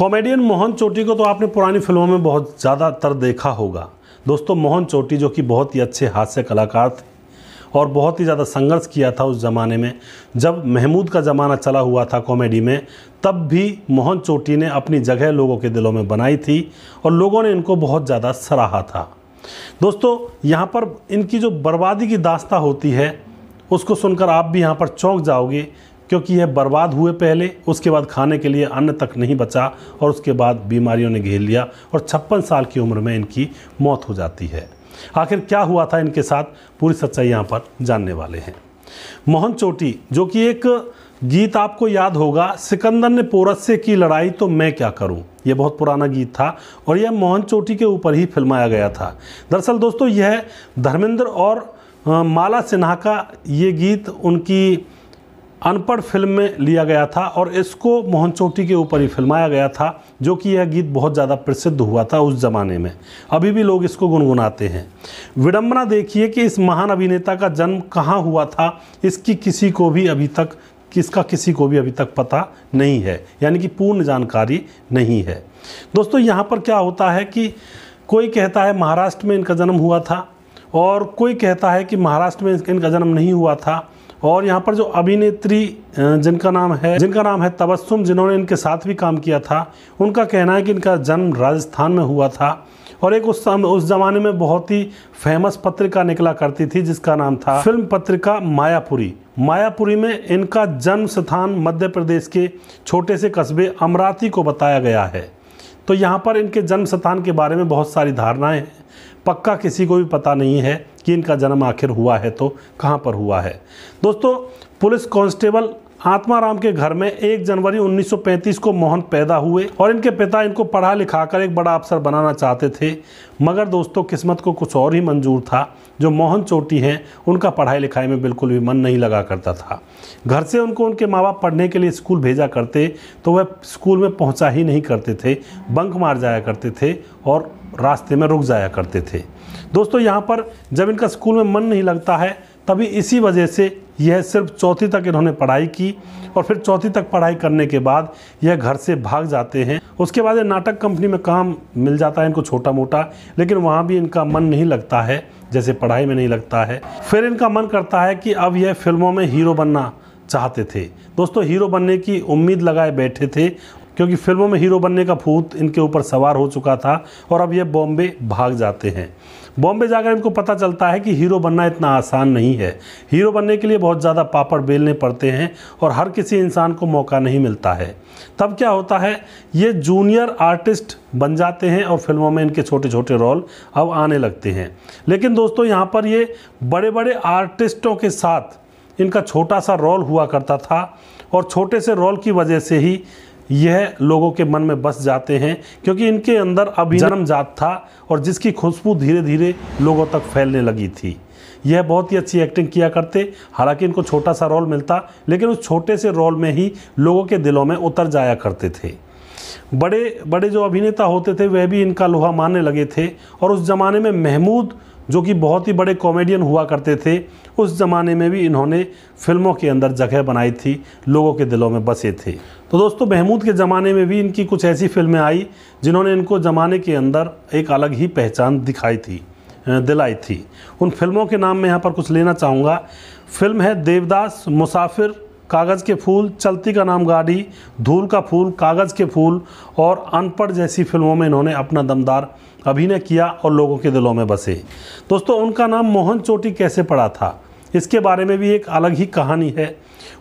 comedian Mohan चोटी को तो आपने पुरानी फिल्मों में बहुत ज़्यादातर देखा होगा दोस्तों मोहन चोटी जो कि बहुत ही अच्छे हास्य कलाकार थे और बहुत ही ज़्यादा संघर्ष किया था उस ज़माने में जब महमूद का ज़माना चला हुआ था कॉमेडी में तब भी मोहन चोटी ने अपनी जगह लोगों के दिलों में बनाई थी और लोगों ने इनको बहुत ज़्यादा सराहा था दोस्तों यहाँ पर इनकी जो बर्बादी की दास्ता होती है उसको सुनकर आप भी यहाँ पर चौंक जाओगे क्योंकि यह बर्बाद हुए पहले उसके बाद खाने के लिए अन्न तक नहीं बचा और उसके बाद बीमारियों ने घेर लिया और छप्पन साल की उम्र में इनकी मौत हो जाती है आखिर क्या हुआ था इनके साथ पूरी सच्चाई यहाँ पर जानने वाले हैं मोहन चोटी जो कि एक गीत आपको याद होगा सिकंदर ने पोरस से की लड़ाई तो मैं क्या करूं यह बहुत पुराना गीत था और यह मोहन चोटी के ऊपर ही फिल्माया गया था दरअसल दोस्तों यह धर्मेंद्र और माला सिन्हा का ये गीत उनकी अनपढ़ फिल्म में लिया गया था और इसको मोहन चोटी के ऊपर ही फिल्माया गया था जो कि यह गीत बहुत ज़्यादा प्रसिद्ध हुआ था उस ज़माने में अभी भी लोग इसको गुनगुनाते हैं विडम्बना देखिए कि इस महान अभिनेता का जन्म कहाँ हुआ था इसकी किसी को भी अभी तक किसका किसी को भी अभी तक पता नहीं है यानी कि पूर्ण जानकारी नहीं है दोस्तों यहाँ पर क्या होता है कि कोई कहता है महाराष्ट्र में इनका जन्म हुआ था और कोई कहता है कि महाराष्ट्र में इनका जन्म नहीं हुआ था और यहाँ पर जो अभिनेत्री जिनका नाम है जिनका नाम है तबस्सुम जिन्होंने इनके साथ भी काम किया था उनका कहना है कि इनका जन्म राजस्थान में हुआ था और एक उस समय उस ज़माने में बहुत ही फेमस पत्रिका निकला करती थी जिसका नाम था फिल्म पत्रिका मायापुरी मायापुरी में इनका जन्म स्थान मध्य प्रदेश के छोटे से कस्बे अमराती को बताया गया है तो यहाँ पर इनके जन्म स्थान के बारे में बहुत सारी धारणाएं हैं पक्का किसी को भी पता नहीं है कि इनका जन्म आखिर हुआ है तो कहाँ पर हुआ है दोस्तों पुलिस कांस्टेबल आत्माराम के घर में 1 जनवरी 1935 को मोहन पैदा हुए और इनके पिता इनको पढ़ा लिखा कर एक बड़ा अफसर बनाना चाहते थे मगर दोस्तों किस्मत को कुछ और ही मंजूर था जो मोहन चोटी हैं उनका पढ़ाई लिखाई में बिल्कुल भी मन नहीं लगा करता था घर से उनको उनके माँ बाप पढ़ने के लिए स्कूल भेजा करते तो वह स्कूल में पहुँचा ही नहीं करते थे बंक मार जाया करते थे और रास्ते में रुक जाया करते थे दोस्तों यहाँ पर जब इनका स्कूल में मन नहीं लगता है तभी इसी वजह से यह सिर्फ चौथी तक इन्होंने पढ़ाई की और फिर चौथी तक पढ़ाई करने के बाद यह घर से भाग जाते हैं उसके बाद नाटक कंपनी में काम मिल जाता है इनको छोटा मोटा लेकिन वहाँ भी इनका मन नहीं लगता है जैसे पढ़ाई में नहीं लगता है फिर इनका मन करता है कि अब यह फिल्मों में हीरो बनना चाहते थे दोस्तों हीरो बनने की उम्मीद लगाए बैठे थे क्योंकि फिल्मों में हीरो बनने का भूत इनके ऊपर सवार हो चुका था और अब ये बॉम्बे भाग जाते हैं बॉम्बे जाकर इनको पता चलता है कि हीरो बनना इतना आसान नहीं है हीरो बनने के लिए बहुत ज़्यादा पापड़ बेलने पड़ते हैं और हर किसी इंसान को मौका नहीं मिलता है तब क्या होता है ये जूनियर आर्टिस्ट बन जाते हैं और फिल्मों में इनके छोटे छोटे रोल अब आने लगते हैं लेकिन दोस्तों यहाँ पर ये बड़े बड़े आर्टिस्टों के साथ इनका छोटा सा रोल हुआ करता था और छोटे से रोल की वजह से ही यह लोगों के मन में बस जाते हैं क्योंकि इनके अंदर अभी जन्म जात था और जिसकी खुशबू धीरे धीरे लोगों तक फैलने लगी थी यह बहुत ही अच्छी एक्टिंग किया करते हालांकि इनको छोटा सा रोल मिलता लेकिन उस छोटे से रोल में ही लोगों के दिलों में उतर जाया करते थे बड़े बड़े जो अभिनेता होते थे वह भी इनका लोहा मानने लगे थे और उस ज़माने में महमूद जो कि बहुत ही बड़े कॉमेडियन हुआ करते थे उस ज़माने में भी इन्होंने फिल्मों के अंदर जगह बनाई थी लोगों के दिलों में बसे थे तो दोस्तों महमूद के ज़माने में भी इनकी कुछ ऐसी फिल्में आई जिन्होंने इनको ज़माने के अंदर एक अलग ही पहचान दिखाई थी दिलाई थी उन फिल्मों के नाम मैं यहाँ पर कुछ लेना चाहूँगा फिल्म है देवदास मुसाफिर कागज़ के फूल चलती का नाम गाड़ी धूल का फूल कागज़ के फूल और अनपढ़ जैसी फिल्मों में इन्होंने अपना दमदार अभिनय किया और लोगों के दिलों में बसे दोस्तों उनका नाम मोहन चोटी कैसे पड़ा था इसके बारे में भी एक अलग ही कहानी है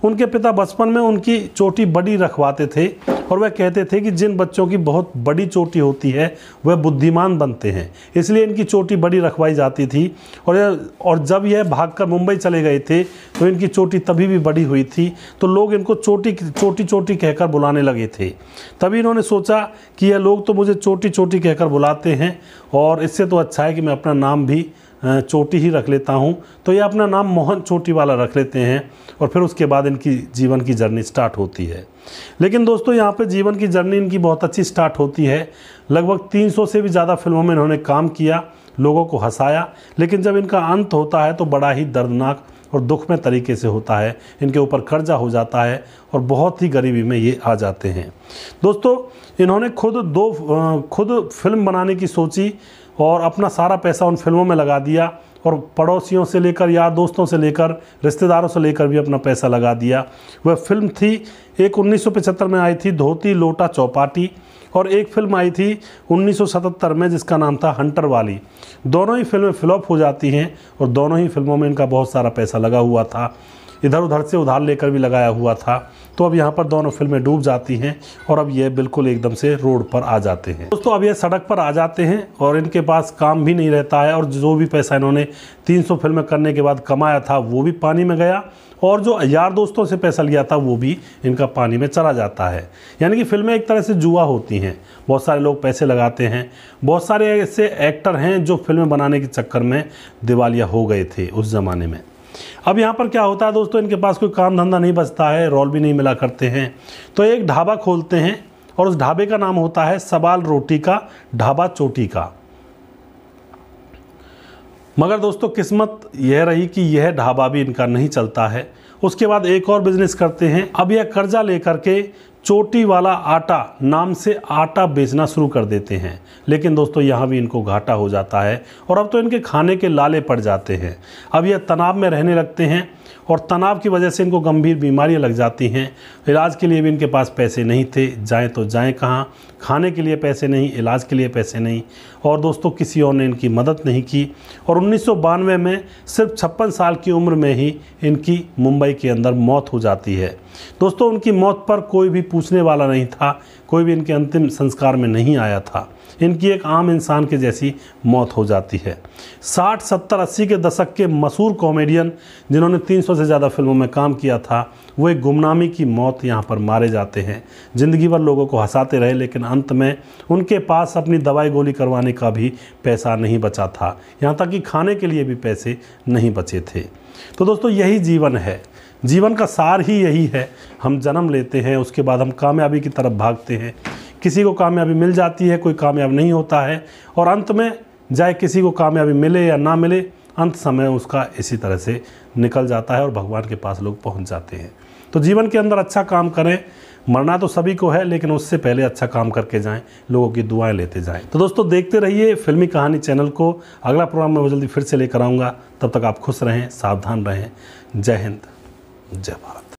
उनके पिता बचपन में उनकी चोटी बड़ी रखवाते थे और वह कहते थे कि जिन बच्चों की बहुत बड़ी चोटी होती है वह बुद्धिमान बनते हैं इसलिए इनकी चोटी बड़ी रखवाई जाती थी और यह और जब यह भागकर मुंबई चले गए थे तो इनकी चोटी तभी भी बड़ी हुई थी तो लोग इनको चोटी चोटी चोटी कहकर बुलाने लगे थे तभी इन्होंने सोचा कि यह लोग तो मुझे चोटी चोटी कहकर बुलाते हैं और इससे तो अच्छा है कि मैं अपना नाम भी चोटी ही रख लेता हूँ तो ये अपना नाम मोहन चोटी वाला रख लेते हैं और फिर उसके बाद इनकी जीवन की जर्नी स्टार्ट होती है लेकिन दोस्तों यहाँ पे जीवन की जर्नी इनकी बहुत अच्छी स्टार्ट होती है लगभग 300 से भी ज़्यादा फिल्मों में इन्होंने काम किया लोगों को हंसाया लेकिन जब इनका अंत होता है तो बड़ा ही दर्दनाक और दुख में तरीके से होता है इनके ऊपर कर्जा हो जाता है और बहुत ही गरीबी में ये आ जाते हैं दोस्तों इन्होंने खुद दो खुद फिल्म बनाने की सोची और अपना सारा पैसा उन फिल्मों में लगा दिया और पड़ोसियों से लेकर यार दोस्तों से लेकर रिश्तेदारों से लेकर भी अपना पैसा लगा दिया वह फिल्म थी एक 1975 में आई थी धोती लोटा चौपाटी और एक फिल्म आई थी 1977 में जिसका नाम था हंटर वाली दोनों ही फिल्में फ्लॉप हो जाती हैं और दोनों ही फिल्मों में इनका बहुत सारा पैसा लगा हुआ था इधर उधर से उधार लेकर भी लगाया हुआ था तो अब यहाँ पर दोनों फिल्में डूब जाती हैं और अब ये बिल्कुल एकदम से रोड पर आ जाते हैं दोस्तों अब ये सड़क पर आ जाते हैं और इनके पास काम भी नहीं रहता है और जो भी पैसा इन्होंने 300 फिल्में करने के बाद कमाया था वो भी पानी में गया और जो यार दोस्तों से पैसा लिया था वो भी इनका पानी में चला जाता है यानी कि फिल्में एक तरह से जुआ होती हैं बहुत सारे लोग पैसे लगाते हैं बहुत सारे ऐसे एक्टर हैं जो फिल्में बनाने के चक्कर में दिवालिया हो गए थे उस ज़माने में अब यहाँ पर क्या होता है दोस्तों इनके पास कोई काम धंधा नहीं बचता है रोल भी नहीं मिला करते हैं तो एक ढाबा खोलते हैं और उस ढाबे का नाम होता है सवाल रोटी का ढाबा चोटी का मगर दोस्तों किस्मत यह रही कि यह ढाबा भी इनका नहीं चलता है उसके बाद एक और बिजनेस करते हैं अब यह कर्जा लेकर के चोटी वाला आटा नाम से आटा बेचना शुरू कर देते हैं लेकिन दोस्तों यहाँ भी इनको घाटा हो जाता है और अब तो इनके खाने के लाले पड़ जाते हैं अब यह तनाव में रहने लगते हैं और तनाव की वजह से इनको गंभीर बीमारियां लग जाती हैं इलाज के लिए भी इनके पास पैसे नहीं थे जाएँ तो जाएँ कहाँ खाने के लिए पैसे नहीं इलाज के लिए पैसे नहीं और दोस्तों किसी और ने इनकी मदद नहीं की और उन्नीस में सिर्फ छप्पन साल की उम्र में ही इनकी मुंबई के अंदर मौत हो जाती है दोस्तों उनकी मौत पर कोई भी पूछने वाला नहीं था कोई भी इनके अंतिम संस्कार में नहीं आया था इनकी एक आम इंसान के जैसी मौत हो जाती है 60, 70, 80 के दशक के मशहूर कॉमेडियन जिन्होंने 300 से ज़्यादा फिल्मों में काम किया था वो एक गुमनामी की मौत यहाँ पर मारे जाते हैं ज़िंदगी भर लोगों को हंसाते रहे लेकिन अंत में उनके पास अपनी दवाई गोली करवाने का भी पैसा नहीं बचा था यहाँ तक कि खाने के लिए भी पैसे नहीं बचे थे तो दोस्तों यही जीवन है जीवन का सार ही यही है हम जन्म लेते हैं उसके बाद हम कामयाबी की तरफ भागते हैं किसी को कामयाबी मिल जाती है कोई कामयाब नहीं होता है और अंत में जाए किसी को कामयाबी मिले या ना मिले अंत समय उसका इसी तरह से निकल जाता है और भगवान के पास लोग पहुंच जाते हैं तो जीवन के अंदर अच्छा काम करें मरना तो सभी को है लेकिन उससे पहले अच्छा काम करके जाएं लोगों की दुआएं लेते जाएं तो दोस्तों देखते रहिए फिल्मी कहानी चैनल को अगला प्रोग्राम मैं जल्दी फिर से लेकर आऊँगा तब तक आप खुश रहें सावधान रहें जय हिंद जय भारत